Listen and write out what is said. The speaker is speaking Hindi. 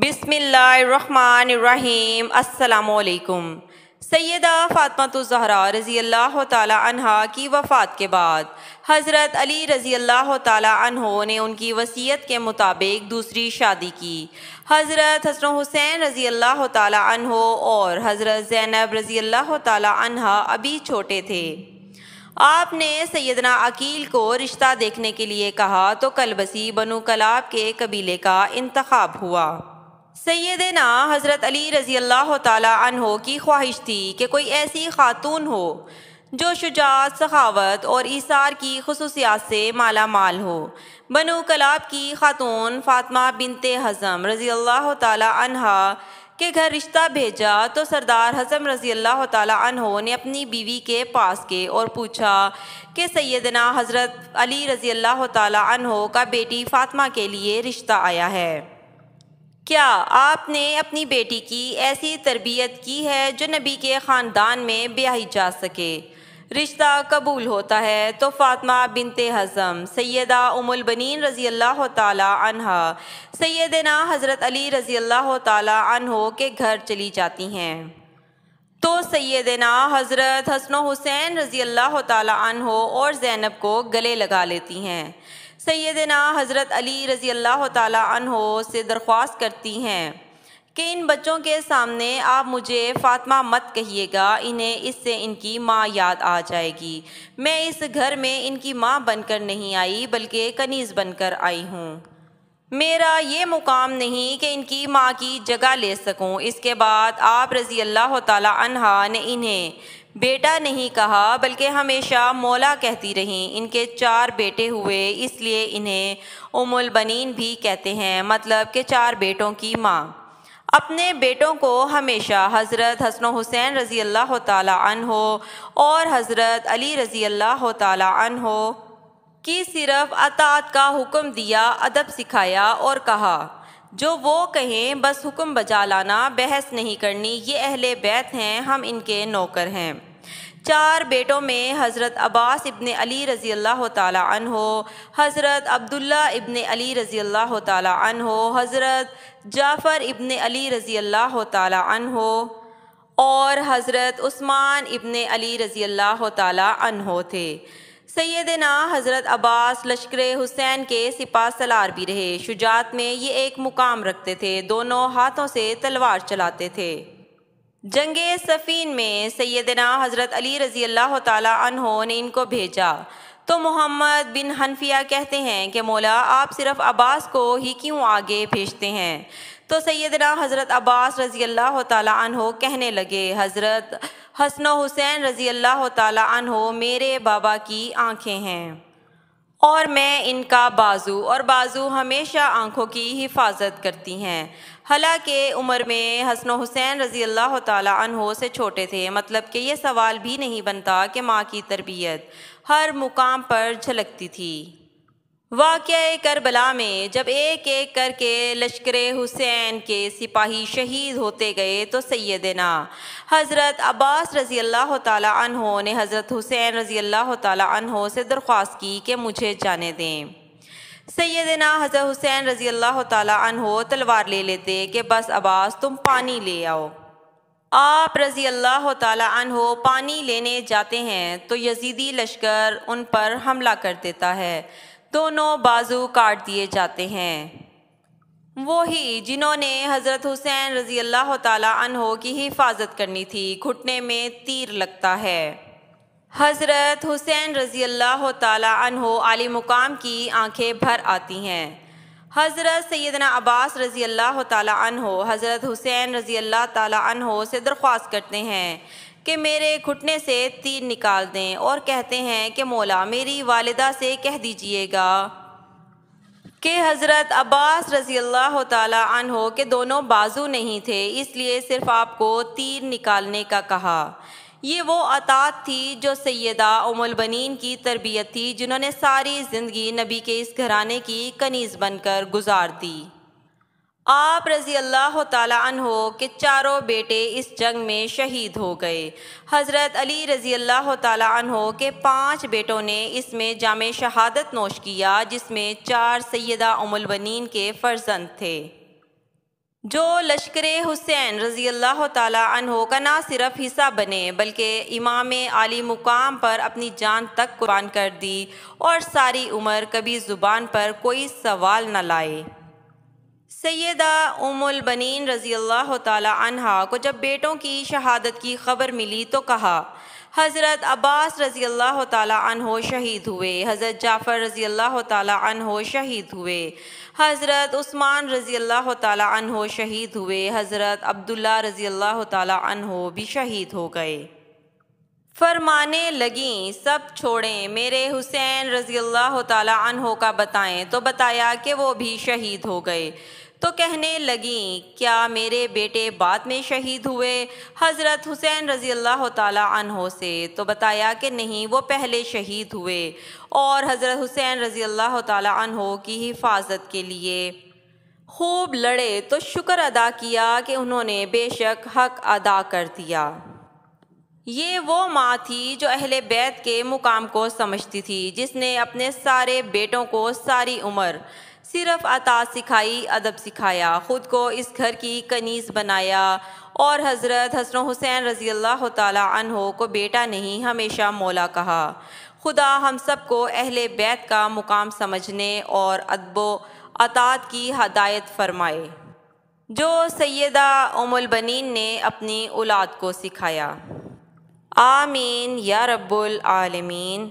बिसमीम् अल्लाम सैदा ज़हरा रज़ी अल्लाह तहा की वफ़ात के बाद हज़रत अली रज़ी अल्लाह तहों ने उनकी वसीयत के मुताबिक दूसरी शादी की हज़रत हसन हुसैन रज़ी अल्लाह तहों और हज़रत ज़ैनब रज़ी अल्लाह तहा अभी छोटे थे आपने सैदना अकील को रिश्ता देखने के लिए कहा तो कलबसी बनु कलाब के कबीले का इंतखब हुआ सैदना ना हज़रत अली रज़ी अल्लाह तहो की ख्वाहिश थी कि कोई ऐसी खातून हो जो शुजात सखावत और इसार की खसूसियात से माला माल हो बनु कलाब की खातून फ़ातमा बिनते हज़म रज़ी अल्लाह तहा के घर रिश्ता भेजा तो सरदार हजम रज़ी अल्लाह तहो ने अपनी बीवी के पास के और पूछा कि सैदना हज़रत अली रज़ी अल्लाह तहो का बेटी फातमा के लिए रिश्ता आया है क्या आपने अपनी बेटी की ऐसी तरबियत की है जो नबी के ख़ानदान में ब्याही जा सके रिश्ता कबूल होता है तो फातमा बिनते हज़म सैदा उमुलबनिन रज़ी अल्लाह तहा सैदना हज़रत अली रज़ी अल्लाह तहो के घर चली जाती हैं तो सैदना हज़रत हसन हुसैन रज़ी अल्लाह तहो और ज़ैनब को गले लगा लेती हैं सैदना हज़रत अली रज़ी अल्लाह तहो से दरख्वास्त करती हैं कि इन बच्चों के सामने आप मुझे फातमा मत कहिएगा इन्हें इससे इनकी माँ याद आ जाएगी मैं इस घर में इनकी माँ बनकर नहीं आई बल्कि कनीज़ बनकर आई हूँ मेरा ये मुकाम नहीं कि इनकी माँ की जगह ले सकूँ इसके बाद आप रज़ी अल्लाह तला ने इन्हें बेटा नहीं कहा बल्कि हमेशा मौला कहती रहीं इनके चार बेटे हुए इसलिए इन्हें उमुल भी कहते हैं मतलब के चार बेटों की माँ अपने बेटों को हमेशा हज़रत हसन हुसैन रज़ी अल्लाह तन हो और हज़रत अली रज़ी अल्लाह तहो की सिर्फ़ अतात का हुक्म दिया अदब सिखाया और कहा जो वो कहें बस हुक्म बजा लाना बहस नहीं करनी ये अहले बैत हैं हम इनके नौकर हैं चार बेटों में हज़रत अब्बास इब्न अली रज़ी अल्लाह तन हो हज़रत अब्दुल्ला इब्न अली रज़ी अल्लाह तन हो हज़रत जाफ़र इब्न अली रज़ी अल्लाह तन हो और हज़रत उस्मान इब्न अली रज़ी अल्लाह तन हो थे सैदना हज़रत अब्बास लश्कर हुसैन के सिपा सलार भी रहे शुजात में ये एक मुकाम रखते थे दोनों हाथों से तलवार चलाते थे जंग सफ़ीन में सैदना हज़रत अली रज़ी अल्लाह तहो ने इनको भेजा तो मोहम्मद बिन हनफिया कहते हैं कि मौला आप सिर्फ़ अब्बास को ही क्यों आगे भेजते हैं तो सैदना हज़रत अब्बास रज़ी अल्लाह तहो कहने लगे हज़रत हसन हुसैन रज़ी अल्लाह तहो मेरे बाबा की आँखें हैं और मैं इनका बाजू और बाजू हमेशा आँखों की हिफाजत करती हैं हालांकि उम्र में हसन हुसैन रज़ी अल्लाह तहो से छोटे थे मतलब कि यह सवाल भी नहीं बनता कि माँ की तरबियत हर मुकाम पर झलकती थी वाक़ करबला में जब एक एक करके लश्कर हुसैन के सिपाही शहीद होते गए तो सैदना हज़रत अब्बास रज़ी अल्लाह तहों ने हज़रत हुसैन रज़ी अल्लाह तहों से दरख्वास्त की कि मुझे जाने दें सैदना हज़र हुसैन रज़ी अल्लाह तहो तलवार ले लेते कि बस अब्बास तुम पानी ले आओ आप रज़ी अल्लाह तहो पानी लेने जाते हैं तो यजीदी लश्कर उन पर हमला कर देता है दोनों बाजू काट दिए जाते हैं वही जिन्होंने हज़रत हुसैन रज़ी अल्लाह तहो की हिफाजत करनी थी घुटने में तीर लगता है हज़रत हुसैन रज़ी अल्लाह तहो आली मुकाम की आंखें भर आती हैं हज़रत सैदना अब्बास रज़ी अल्लाह तहो हज़रत हुसैन रज़ी अल्लाह तहो से दरख्वास्त करते हैं कि मेरे घुटने से तीर निकाल दें और कहते हैं कि मौला मेरी वालदा से कह दीजिएगा कि हज़रत अब्बास रज़ी अल्लाह तहो के दोनों बाजू नहीं थे इसलिए सिर्फ़ आपको तीर निकालने का कहा ये वो अतात थी जो सैदा उमुलबनिन की तरबियत थी जिन्होंने सारी ज़िंदगी नबी के इस घराने की कनीज़ बनकर गुजार दी आप रज़ी अल्लाह तहो के चारों बेटे इस जंग में शहीद हो गए हज़रत अली रज़ी अल्लाह तहो के पाँच बेटों ने इसमें जाम शहादत नोश किया जिसमें चार सैदा उमुलबनिन के फ़र्जंद थे जो लश्कर हुसैन रज़ी अल्लाह तहो का ना सिर्फ हिस्सा बने बल्कि इमाम अली मुकाम पर अपनी जान तक कुर्बान कर दी और सारी उम्र कभी ज़ुबान पर कोई सवाल न लाए सैदा उमुल बनीन रज़ी अल्लाह तहा को जब बेटों की शहादत की खबर मिली तो कहा हज़रत अब्बास रज़ी अल्लाह तहो शहीद हुए हज़रत जाफ़र रज़ी अल्लाह तहो शहीद हुए हज़रत उस्मान रज़ी अल्लाह तहो शहीद हुए हज़रत अब्दुल्ला रज़ी अल्लाह तहो भी शहीद हो गए फरमाने लगीं सब छोड़ें मेरे हुसैन रज़ी अल्लाह तहो का बताएं तो बताया कि वो भी शहीद हो गए तो कहने लगी क्या मेरे बेटे बाद में शहीद हुए हज़रत हुसैन रज़ी अल्लाह तहो से तो बताया कि नहीं वो पहले शहीद हुए और हज़रत हुसैन रज़ी अल्लाह तहो की हिफाजत के लिए खूब लड़े तो शुक्र अदा किया कि उन्होंने बेशक हक अदा कर दिया ये वो माँ थी जो अहले बैत के मुकाम को समझती थी जिसने अपने सारे बेटों को सारी उम्र सिर्फ अता सिखाई अदब सिखाया ख़ुद को इस घर की कनीस बनाया और हज़रत हसन हुसैन रज़ी अल्लाह तहो को बेटा नहीं हमेशा मौला कहा खुदा हम सब को अहल बैत का मुकाम समझने और अदब अतात की हदायत फरमाए जो सैदा उमुलबनिन ने अपनी औलाद को सिखाया आमीन या रब्बुल आलमीन